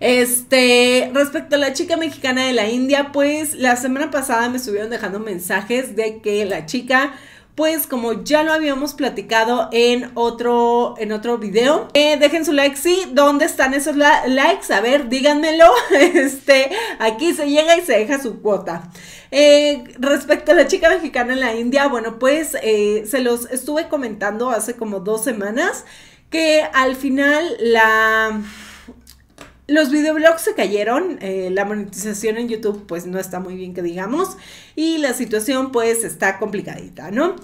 Este, respecto a la chica mexicana de la India, pues la semana pasada me estuvieron dejando mensajes de que la chica, pues como ya lo habíamos platicado en otro, en otro video, eh, dejen su like, sí, ¿dónde están esos likes? A ver, díganmelo, este, aquí se llega y se deja su cuota. Eh, respecto a la chica mexicana en la India, bueno, pues eh, se los estuve comentando hace como dos semanas que al final la los videoblogs se cayeron, eh, la monetización en YouTube pues no está muy bien que digamos y la situación pues está complicadita, ¿no?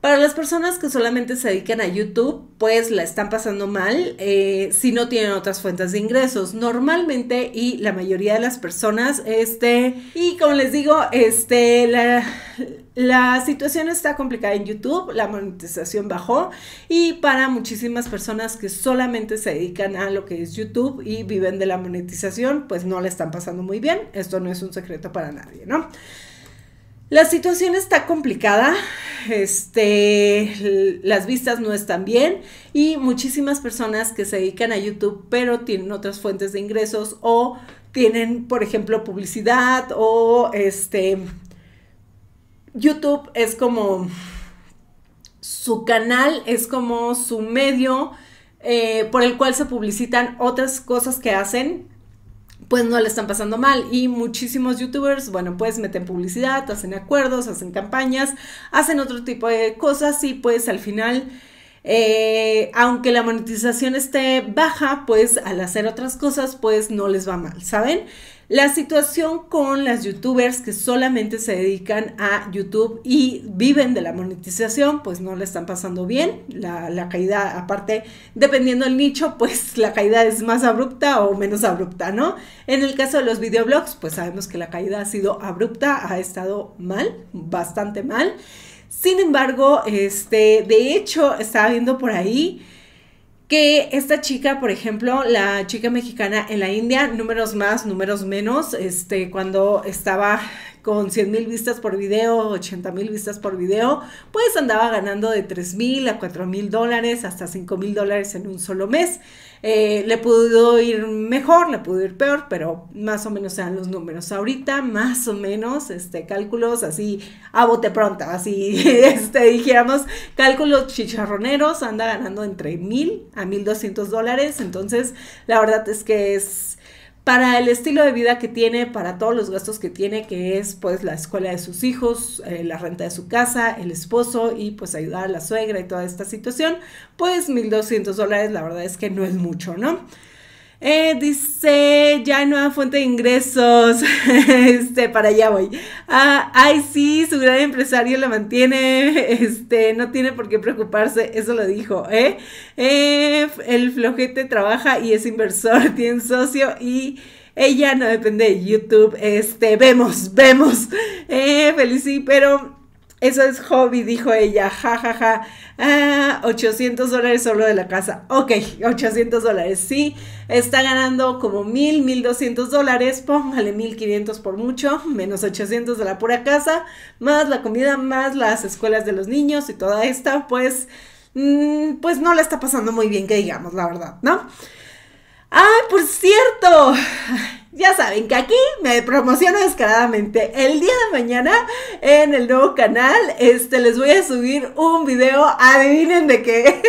Para las personas que solamente se dedican a YouTube, pues la están pasando mal eh, si no tienen otras fuentes de ingresos. Normalmente y la mayoría de las personas, este, y como les digo, este, la, la situación está complicada en YouTube, la monetización bajó y para muchísimas personas que solamente se dedican a lo que es YouTube y viven de la monetización, pues no la están pasando muy bien. Esto no es un secreto para nadie, ¿no? La situación está complicada, este, las vistas no están bien y muchísimas personas que se dedican a YouTube pero tienen otras fuentes de ingresos o tienen, por ejemplo, publicidad o este, YouTube es como su canal, es como su medio eh, por el cual se publicitan otras cosas que hacen, pues no le están pasando mal. Y muchísimos youtubers, bueno, pues meten publicidad, hacen acuerdos, hacen campañas, hacen otro tipo de cosas y pues al final... Eh, aunque la monetización esté baja, pues al hacer otras cosas, pues no les va mal, ¿saben? La situación con las youtubers que solamente se dedican a YouTube y viven de la monetización, pues no le están pasando bien. La, caída, aparte, dependiendo del nicho, pues la caída es más abrupta o menos abrupta, ¿no? En el caso de los videoblogs, pues sabemos que la caída ha sido abrupta, ha estado mal, bastante mal. Sin embargo, este, de hecho, estaba viendo por ahí que esta chica, por ejemplo, la chica mexicana en la India, números más, números menos, este, cuando estaba con 100 mil vistas por video, 80 mil vistas por video, pues andaba ganando de 3 mil a 4 mil dólares, hasta 5 mil dólares en un solo mes. Eh, le pudo ir mejor, le pudo ir peor, pero más o menos sean los números. Ahorita, más o menos, este, cálculos así a bote pronta, así este, dijéramos, cálculos chicharroneros, anda ganando entre mil a mil doscientos dólares. Entonces, la verdad es que es para el estilo de vida que tiene, para todos los gastos que tiene, que es pues la escuela de sus hijos, eh, la renta de su casa, el esposo y pues ayudar a la suegra y toda esta situación, pues 1.200 dólares la verdad es que no es mucho, ¿no? Eh, dice, ya hay nueva fuente de ingresos. este, para allá voy. Ah, ay, sí, su gran empresario la mantiene. Este, no tiene por qué preocuparse. Eso lo dijo, ¿eh? eh el flojete trabaja y es inversor, tiene socio y ella no depende de YouTube. Este, vemos, vemos. Eh, feliz, sí, pero eso es hobby, dijo ella, jajaja. Ja, ja. Ah, 800 dólares solo de la casa. Ok, 800 dólares. Sí, está ganando como 1000, 1200 dólares. Póngale 1500 por mucho, menos 800 de la pura casa, más la comida, más las escuelas de los niños y toda esta, pues, mm, pues no la está pasando muy bien, que digamos, la verdad, ¿no? Ah, por cierto ya saben que aquí me promociono descaradamente. El día de mañana en el nuevo canal, este, les voy a subir un video, adivinen de qué.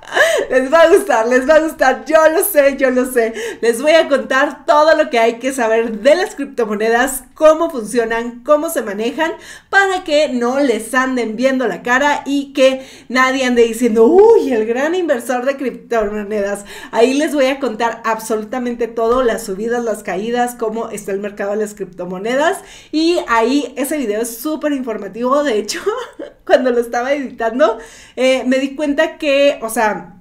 les va a gustar, les va a gustar, yo lo sé, yo lo sé. Les voy a contar todo lo que hay que saber de las criptomonedas, cómo funcionan, cómo se manejan, para que no les anden viendo la cara y que nadie ande diciendo, uy, el gran inversor de criptomonedas. Ahí les voy a contar absolutamente todo, las subidas, las caídas, cómo está el mercado de las criptomonedas. Y ahí ese video es súper informativo. De hecho, cuando lo estaba editando, eh, me di cuenta que, o sea,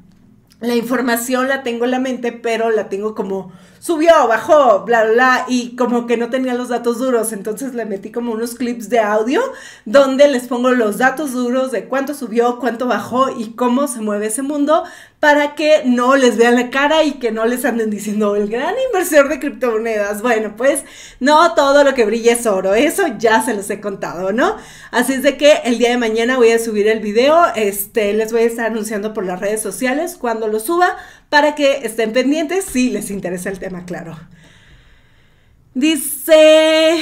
la información la tengo en la mente, pero la tengo como subió, bajó, bla, bla, y como que no tenía los datos duros, entonces le metí como unos clips de audio donde les pongo los datos duros de cuánto subió, cuánto bajó y cómo se mueve ese mundo para que no les vean la cara y que no les anden diciendo el gran inversor de criptomonedas. Bueno, pues no todo lo que brilla es oro, eso ya se los he contado, ¿no? Así es de que el día de mañana voy a subir el video, este, les voy a estar anunciando por las redes sociales cuando lo suba para que estén pendientes si les interesa el tema claro. Dice,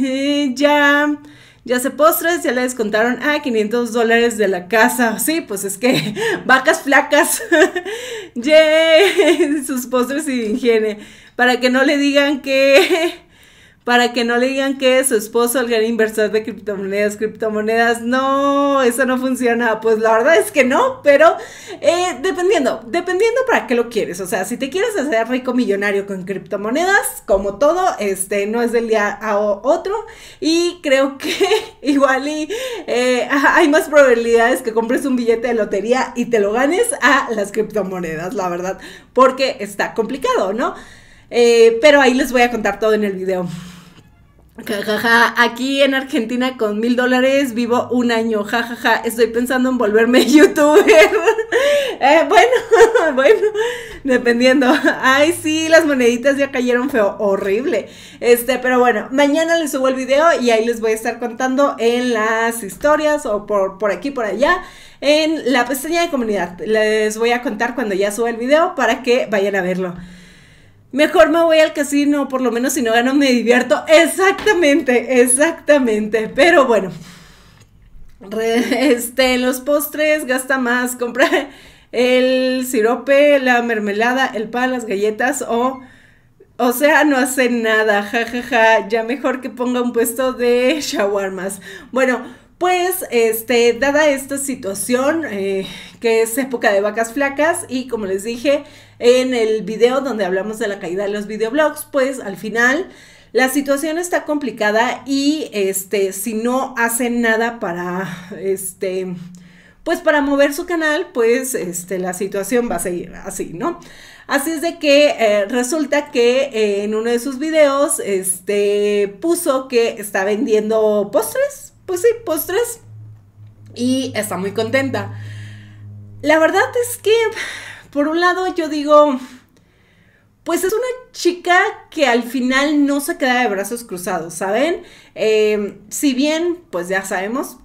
eh, ya, ya se postres, ya les contaron a ah, 500 dólares de la casa. Sí, pues es que vacas flacas. Sus postres y higiene. Para que no le digan que para que no le digan que su esposo el gran inversor de criptomonedas, criptomonedas, no, eso no funciona. Pues la verdad es que no, pero eh, dependiendo, dependiendo para qué lo quieres. O sea, si te quieres hacer rico millonario con criptomonedas, como todo, este no es del día a otro. Y creo que igual y eh, hay más probabilidades que compres un billete de lotería y te lo ganes a las criptomonedas, la verdad, porque está complicado, ¿no? Eh, pero ahí les voy a contar todo en el video. Jajaja, aquí en Argentina con mil dólares vivo un año. Jajaja, ja, ja. estoy pensando en volverme youtuber. Eh, bueno, bueno, dependiendo. Ay, sí, las moneditas ya cayeron feo. Horrible. Este, pero bueno, mañana les subo el video y ahí les voy a estar contando en las historias o por, por aquí, por allá. En la pestaña de comunidad. Les voy a contar cuando ya suba el video para que vayan a verlo. Mejor me voy al casino, por lo menos si no gano me divierto. Exactamente, exactamente. Pero bueno, este, los postres gasta más, compra el sirope, la mermelada, el pan, las galletas o... O sea, no hace nada, Ja, Ja, ja. Ya mejor que ponga un puesto de shawarmas. Bueno, pues, este, dada esta situación, eh, que es época de vacas flacas, y como les dije, en el video donde hablamos de la caída de los videoblogs, pues al final la situación está complicada y este, si no hacen nada para este, pues para mover su canal, pues este, la situación va a seguir así, ¿no? Así es de que eh, resulta que eh, en uno de sus videos este, puso que está vendiendo postres, pues sí, postres, y está muy contenta. La verdad es que por un lado, yo digo, pues es una chica que al final no se queda de brazos cruzados, ¿saben? Eh, si bien, pues ya sabemos,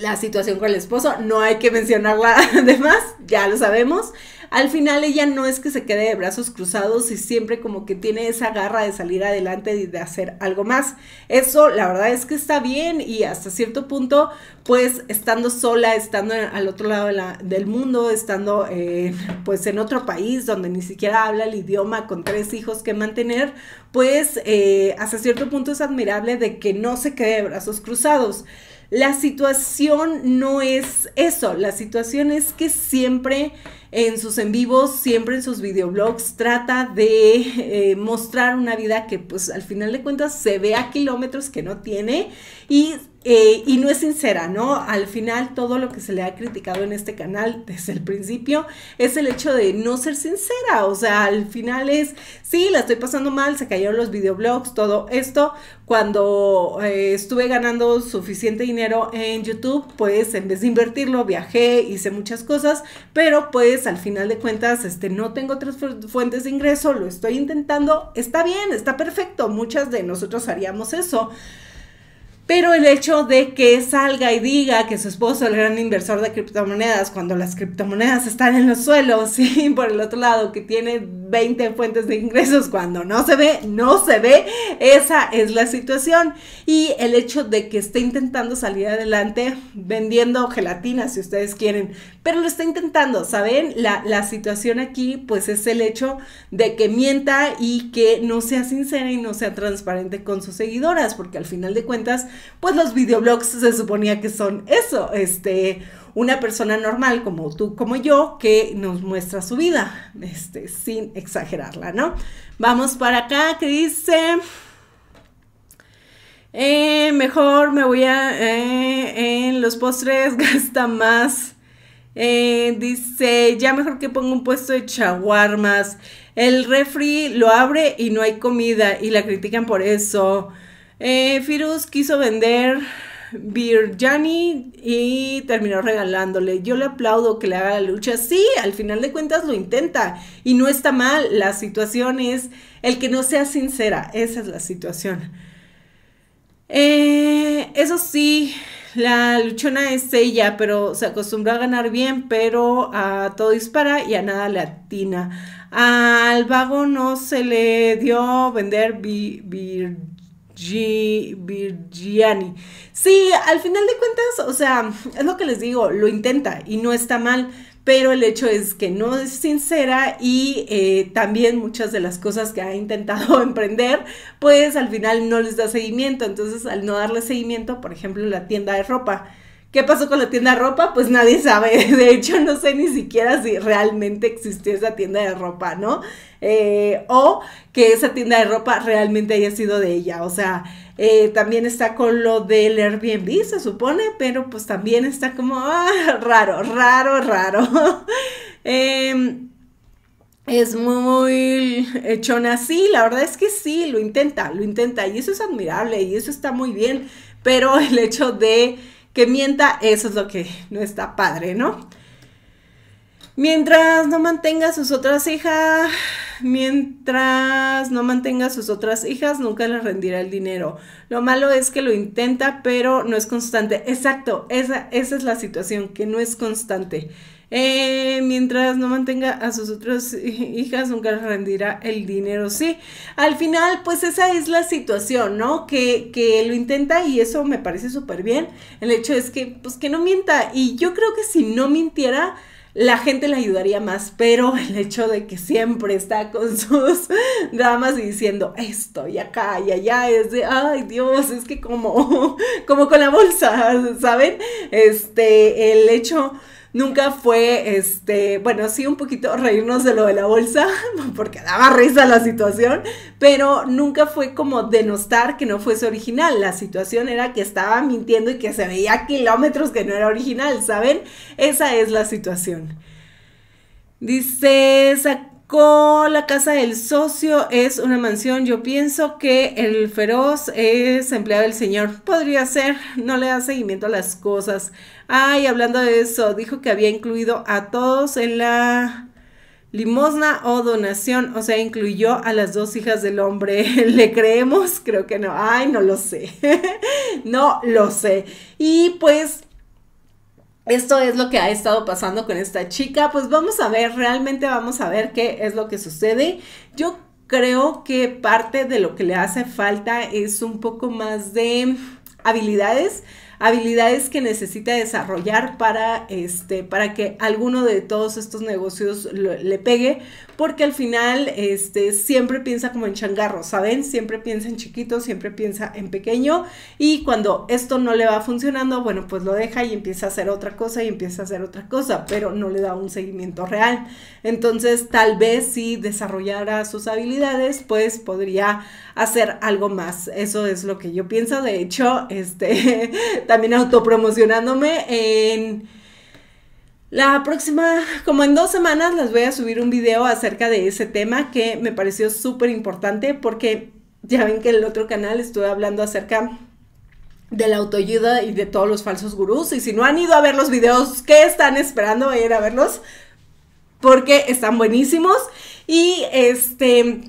la situación con el esposo, no hay que mencionarla además, ya lo sabemos. Al final ella no es que se quede de brazos cruzados y siempre como que tiene esa garra de salir adelante y de hacer algo más. Eso la verdad es que está bien y hasta cierto punto pues estando sola, estando al otro lado del mundo, estando eh, pues en otro país donde ni siquiera habla el idioma con tres hijos que mantener, pues eh, hasta cierto punto es admirable de que no se quede de brazos cruzados. La situación no es eso, la situación es que siempre en sus en vivos, siempre en sus videoblogs trata de eh, mostrar una vida que pues al final de cuentas se ve a kilómetros que no tiene y eh, y no es sincera, ¿no? Al final todo lo que se le ha criticado en este canal desde el principio es el hecho de no ser sincera, o sea, al final es, sí, la estoy pasando mal, se cayeron los videoblogs, todo esto, cuando eh, estuve ganando suficiente dinero en YouTube, pues en vez de invertirlo, viajé, hice muchas cosas, pero pues al final de cuentas, este, no tengo otras fuentes de ingreso, lo estoy intentando, está bien, está perfecto, muchas de nosotros haríamos eso. Pero el hecho de que salga y diga que su esposo, es el gran inversor de criptomonedas, cuando las criptomonedas están en los suelos, y por el otro lado, que tiene 20 fuentes de ingresos cuando no se ve, no se ve, esa es la situación. Y el hecho de que esté intentando salir adelante vendiendo gelatina, si ustedes quieren, pero lo está intentando, ¿saben? la situación aquí, pues es el hecho de que mienta y que no sea sincera y no sea transparente con sus seguidoras, porque al final de cuentas, pues los videoblogs se suponía que son eso, este, una persona normal como tú, como yo, que nos muestra su vida, este, sin exagerarla, ¿no? Vamos para acá, que dice... Eh, mejor me voy a... Eh, en los postres gasta más. Eh, dice, ya mejor que ponga un puesto de chaguarmas. El refri lo abre y no hay comida y la critican por eso. Eh, quiso vender Birjani y terminó regalándole. Yo le aplaudo que le haga la lucha. Sí, al final de cuentas lo intenta y no está mal. La situación es el que no sea sincera. Esa es la situación. Eh, eso sí, la luchona es ella, pero se acostumbró a ganar bien, pero a todo dispara y a nada le atina. Al vago no se le dio vender Birjani Virgiani. Sí, al final de cuentas, o sea, es lo que les digo, lo intenta y no está mal, pero el hecho es que no es sincera y eh, también muchas de las cosas que ha intentado emprender, pues al final no les da seguimiento. Entonces, al no darle seguimiento, por ejemplo, la tienda de ropa ¿Qué pasó con la tienda de ropa? Pues nadie sabe. De hecho, no sé ni siquiera si realmente existió esa tienda de ropa, ¿no? Eh, o que esa tienda de ropa realmente haya sido de ella. O sea, eh, también está con lo del Airbnb, se supone, pero pues también está como ah, raro, raro, raro. Em, es muy echona así, la verdad es que sí, lo intenta, lo intenta y eso es admirable y eso está muy bien, pero el hecho de que mienta, eso es lo que no está padre, ¿no? Mientras no mantenga a sus otras hijas, mientras no mantenga a sus otras hijas, nunca le rendirá el dinero. Lo malo es que lo intenta, pero no es constante. Exacto, esa, esa es la situación, que no es constante. Eh, mientras no mantenga a sus otras hijas, nunca les rendirá el dinero, sí. Al final, pues esa es la situación, ¿no? Que, lo intenta y eso me parece súper bien. El hecho es que, pues que no mienta. Y yo creo que si no mintiera, la gente le ayudaría más, pero el hecho de que siempre está con sus damas diciendo esto y acá y allá es de, ay Dios, es que como, como con la bolsa, ¿saben? Este, el hecho Nunca fue, este, bueno, sí un poquito reírnos de lo de la bolsa, porque daba risa la situación, pero nunca fue como denostar que no fuese original. La situación era que estaba mintiendo y que se veía kilómetros que no era original, ¿saben? Esa es la situación. Dice, con la casa del socio es una mansión. Yo pienso que el feroz es empleado del señor. Podría ser, no le da seguimiento a las cosas. Ay, hablando de eso, dijo que había incluido a todos en la limosna o donación. O sea, incluyó a las dos hijas del hombre. ¿Le creemos? Creo que no. Ay, no lo sé. no lo sé. Y pues esto es lo que ha estado pasando con esta chica. Pues vamos a ver, realmente vamos a ver qué es lo que sucede. Yo creo que parte de lo que le hace falta es un poco más de habilidades habilidades que necesita desarrollar para, este, para que alguno de todos estos negocios le pegue, porque al final este, siempre piensa como en changarro, ¿saben? Siempre piensa en chiquito, siempre piensa en pequeño y cuando esto no le va funcionando, bueno, pues lo deja y empieza a hacer otra cosa y empieza a hacer otra cosa, pero no le da un seguimiento real. Entonces, tal vez si desarrollara sus habilidades, pues podría hacer algo más. Eso es lo que yo pienso. De hecho, este, también autopromocionándome en... La próxima, como en dos semanas, les voy a subir un video acerca de ese tema que me pareció súper importante porque ya ven que en el otro canal estuve hablando acerca de la autoayuda y de todos los falsos gurús. Y si no han ido a ver los videos, ¿qué están esperando? ir a verlos porque están buenísimos. Y este,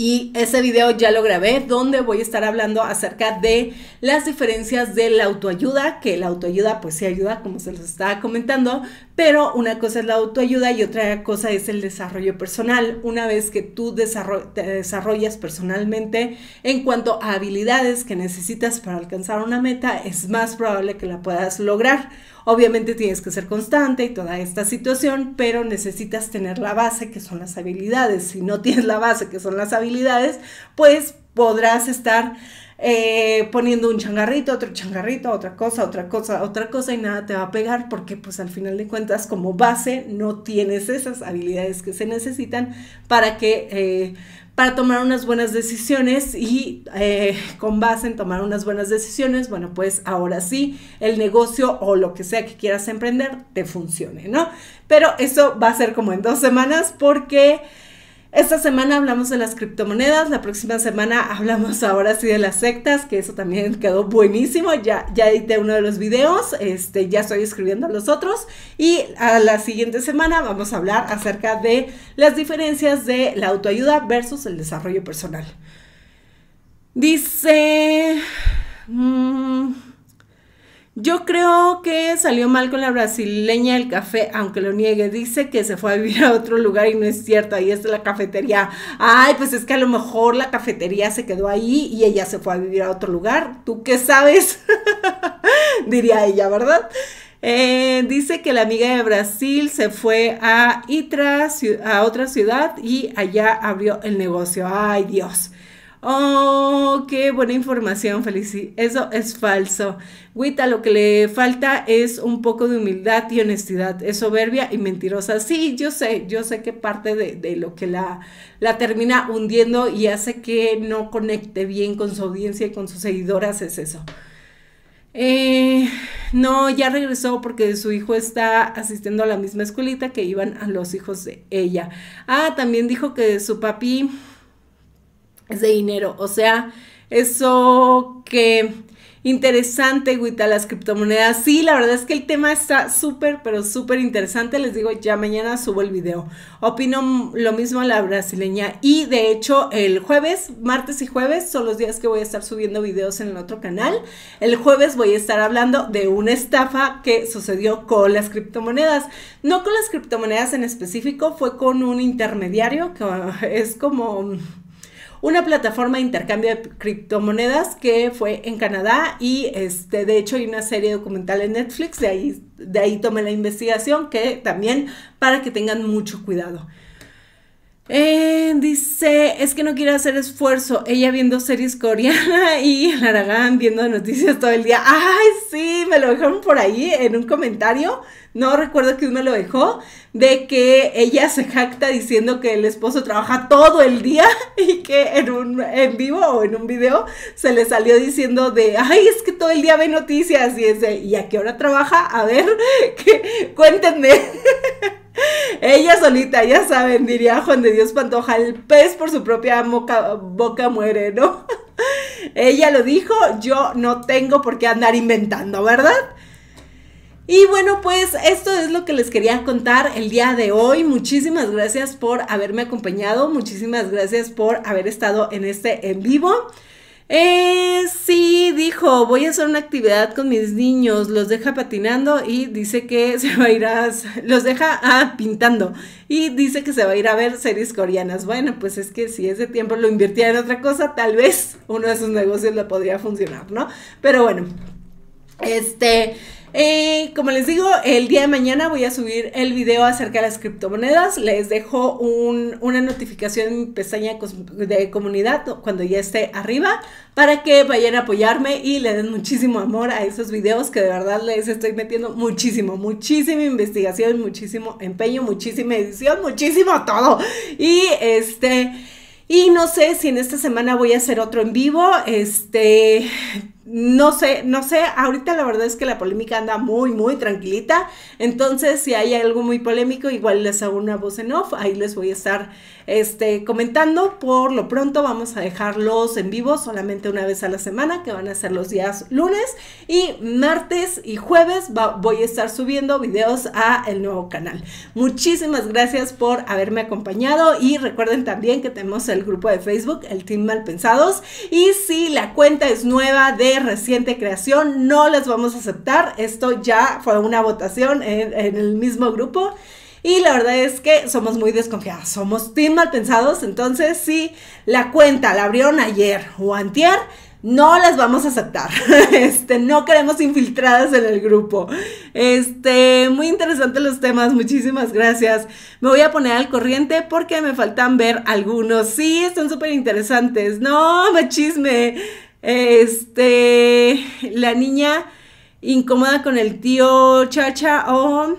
y ese video ya lo grabé donde voy a estar hablando acerca de las diferencias de la autoayuda, que la autoayuda pues sí ayuda como se los estaba comentando, pero una cosa es la autoayuda y otra cosa es el desarrollo personal. Una vez que tú desarrollas personalmente en cuanto a habilidades que necesitas para alcanzar una meta, es más probable que la puedas lograr. Obviamente tienes que ser constante y toda esta situación, pero necesitas tener la base que son las habilidades. Si no tienes la base que son las habilidades, pues podrás estar eh, poniendo un changarrito, otro changarrito, otra cosa, otra cosa, otra cosa y nada te va a pegar porque pues al final de cuentas como base no tienes esas habilidades que se necesitan para que... Eh, para tomar unas buenas decisiones y eh, con base en tomar unas buenas decisiones, bueno, pues ahora sí el negocio o lo que sea que quieras emprender te funcione, ¿no? Pero eso va a ser como en dos semanas porque... Esta semana hablamos de las criptomonedas, la próxima semana hablamos ahora sí de las sectas, que eso también quedó buenísimo, ya, ya edité uno de los videos, este, ya estoy escribiendo los otros y a la siguiente semana vamos a hablar acerca de las diferencias de la autoayuda versus el desarrollo personal. Dice... Mm, yo creo que salió mal con la brasileña el café, aunque lo niegue. Dice que se fue a vivir a otro lugar y no es cierto. Ahí está la cafetería. Ay, pues es que a lo mejor la cafetería se quedó ahí y ella se fue a vivir a otro lugar. ¿Tú qué sabes? Diría ella, ¿verdad? Eh, dice que la amiga de Brasil se fue a Itra, a otra ciudad, y allá abrió el negocio. Ay, Dios. Oh, qué buena información, Felici. Eso es falso. Wita, lo que le falta es un poco de humildad y honestidad. Es soberbia y mentirosa. Sí, yo sé, yo sé que parte de, lo que la, la termina hundiendo y hace que no conecte bien con su audiencia y con sus seguidoras es eso. Eh, no, ya regresó porque su hijo está asistiendo a la misma escuelita que iban a los hijos de ella. Ah, también dijo que su papi de dinero. O sea, eso que interesante, Guita, las criptomonedas. Sí, la verdad es que el tema está súper, pero súper interesante. Les digo, ya mañana subo el video. Opino lo mismo a la brasileña. Y de hecho, el jueves, martes y jueves son los días que voy a estar subiendo videos en el otro canal. El jueves voy a estar hablando de una estafa que sucedió con las criptomonedas. No con las criptomonedas en específico, fue con un intermediario que ah, es como mm, una plataforma de intercambio de criptomonedas que fue en Canadá y este, de hecho hay una serie documental en Netflix, de ahí, de ahí la investigación, que también para que tengan mucho cuidado. Eh, dice, es que no quiere hacer esfuerzo. Ella viendo series coreanas y el Aragán viendo noticias todo el día. ¡Ay, sí! Me lo dejaron por ahí en un comentario. No recuerdo quién me lo dejó. De que ella se jacta diciendo que el esposo trabaja todo el día y que en un en vivo o en un video se le salió diciendo de, ay, es que todo el día ve noticias y es ¿y a qué hora trabaja? A ver, cuéntenme. Ella solita, ya saben, diría Juan de Dios Pantoja, el pez por su propia boca, boca muere, ¿no? Ella lo dijo, yo no tengo por qué andar inventando, ¿verdad? Y bueno, pues esto es lo que les quería contar el día de hoy. Muchísimas gracias por haberme acompañado, muchísimas gracias por haber estado en este en vivo. Eh, sí, dijo, voy a hacer una actividad con mis niños, los deja patinando y dice que se va a ir a, los deja ah, pintando y dice que se va a ir a ver series coreanas. Bueno, pues es que si ese tiempo lo invirtiera en otra cosa, tal vez uno de sus negocios lo podría funcionar, ¿no? Pero bueno, este, eh, como les digo, el día de mañana voy a subir el video acerca de las criptomonedas. Les dejo una notificación en mi pestaña de comunidad cuando ya esté arriba para que vayan a apoyarme y le den muchísimo amor a esos videos que de verdad les estoy metiendo muchísimo, muchísima investigación, muchísimo empeño, muchísima edición, muchísimo todo. Y este... Y no sé si en esta semana voy a hacer otro en vivo. Este, no sé, no sé, ahorita la verdad es que la polémica anda muy, muy tranquilita, entonces si hay algo muy polémico, igual les hago una voz en off, ahí les voy a estar este, comentando, por lo pronto vamos a dejarlos en vivo solamente una vez a la semana, que van a ser los días lunes y martes y jueves voy a estar subiendo videos a el nuevo canal. Muchísimas gracias por haberme acompañado y recuerden también que tenemos el grupo de Facebook, el Team Malpensados, y si la cuenta es nueva de reciente creación, no les vamos a aceptar. Esto ya fue una votación en, el mismo grupo. Y la verdad es que somos muy desconfiados, somos team mal pensados, entonces si la cuenta la abrieron ayer o antier, no las vamos a aceptar. Este, no queremos infiltradas en el grupo. Este, muy interesantes los temas, muchísimas gracias. Me voy a poner al corriente porque me faltan ver algunos. Sí, están súper interesantes. No, me chisme. Este, la niña incómoda con el tío Chacha o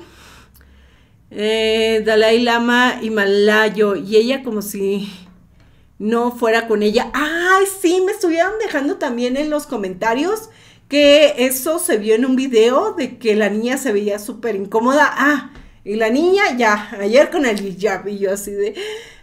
eh, Dalai Lama y Malayo Y ella como si no fuera con ella. ¡Ay, sí! Me estuvieron dejando también en los comentarios que eso se vio en un video de que la niña se veía súper incómoda. ¡Ah! Y la niña ya, ayer con el hijab yo así de,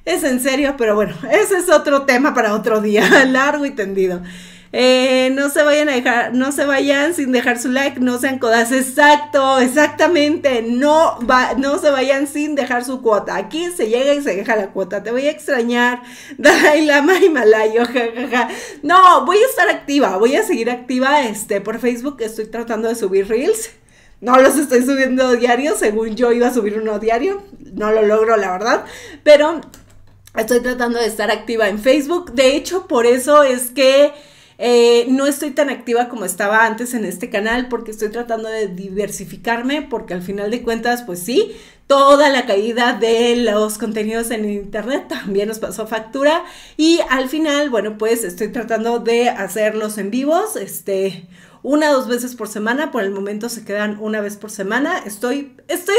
es en serio, pero bueno, ese es otro tema para otro día, largo y tendido. Eh, no se vayan a dejar, no se vayan sin dejar su like, no sean codas. Exacto, exactamente. No, no se vayan sin dejar su cuota. Aquí se llega y se deja la cuota. Te voy a extrañar, Dalai Lama malayo, No, voy a estar activa, voy a seguir activa este, por Facebook. Estoy tratando de subir reels. No los estoy subiendo diario, según yo iba a subir uno diario. No lo logro, la verdad. Pero estoy tratando de estar activa en Facebook. De hecho, por eso es que... Eh, no estoy tan activa como estaba antes en este canal porque estoy tratando de diversificarme porque al final de cuentas, pues sí, toda la caída de los contenidos en internet también nos pasó factura y al final, bueno, pues estoy tratando de hacerlos en vivos, este una dos veces por semana, por el momento se quedan una vez por semana. Estoy estoy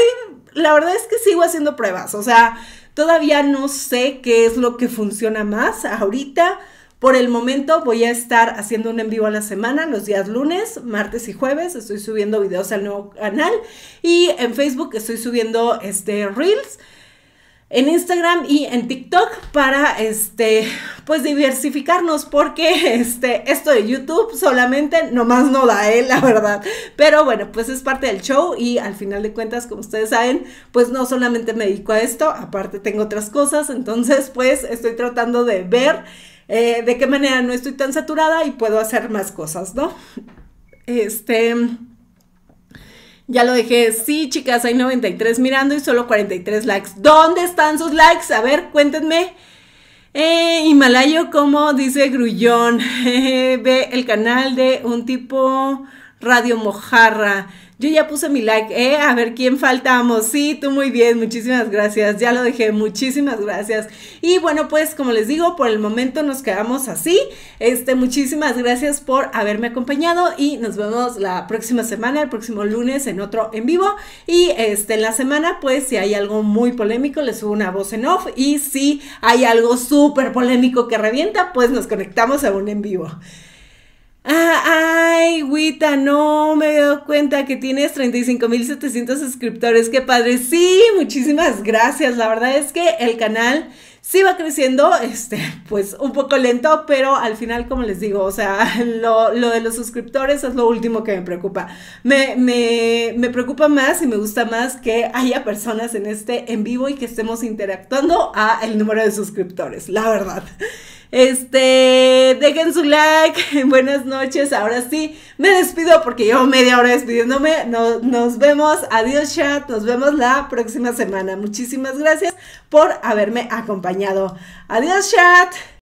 la verdad es que sigo haciendo pruebas, o sea, todavía no sé qué es lo que funciona más ahorita por el momento voy a estar haciendo un en vivo a la semana, los días lunes, martes y jueves. Estoy subiendo videos al nuevo canal y en Facebook estoy subiendo este reels en Instagram y en TikTok para este pues diversificarnos porque este esto de YouTube solamente nomás no da él eh, la verdad. Pero bueno, pues es parte del show y al final de cuentas, como ustedes saben, pues no solamente me dedico a esto, aparte tengo otras cosas, entonces pues estoy tratando de ver eh, de qué manera no estoy tan saturada y puedo hacer más cosas, ¿no? Este... Ya lo dejé. Sí, chicas, hay 93 mirando y solo 43 likes. ¿Dónde están sus likes? A ver, cuéntenme. Eh, Himalayo, como dice Grullón, eh, ve el canal de un tipo Radio Mojarra. Yo ya puse mi like, ¿eh? A ver quién faltamos. Sí, tú muy bien, muchísimas gracias. Ya lo dejé, muchísimas gracias. Y bueno, pues como les digo, por el momento nos quedamos así. Este, muchísimas gracias por haberme acompañado y nos vemos la próxima semana, el próximo lunes en otro en vivo. Y este, en la semana, pues si hay algo muy polémico, les subo una voz en off. Y si hay algo súper polémico que revienta, pues nos conectamos a un en vivo. Ah, no me he dado cuenta que tienes 35.700 suscriptores, qué padre. Sí, muchísimas gracias. La verdad es que el canal sí va creciendo, este, pues un poco lento, pero al final, como les digo, o sea, lo, de los suscriptores es lo último que me preocupa. Me, me, preocupa más y me gusta más que haya personas en este en vivo y que estemos interactuando a el número de suscriptores, la verdad. Este, dejen su like. Buenas noches. Ahora sí, me despido porque llevo media hora despidiéndome. No, nos vemos. Adiós, chat. Nos vemos la próxima semana. Muchísimas gracias por haberme acompañado. Adiós, chat.